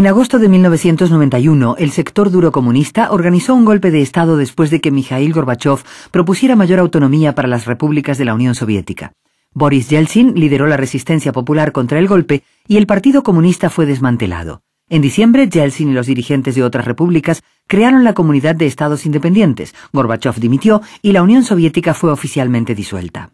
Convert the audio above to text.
En agosto de 1991, el sector duro comunista organizó un golpe de Estado después de que Mikhail Gorbachev propusiera mayor autonomía para las repúblicas de la Unión Soviética. Boris Yeltsin lideró la resistencia popular contra el golpe y el Partido Comunista fue desmantelado. En diciembre, Yeltsin y los dirigentes de otras repúblicas crearon la Comunidad de Estados Independientes, Gorbachev dimitió y la Unión Soviética fue oficialmente disuelta.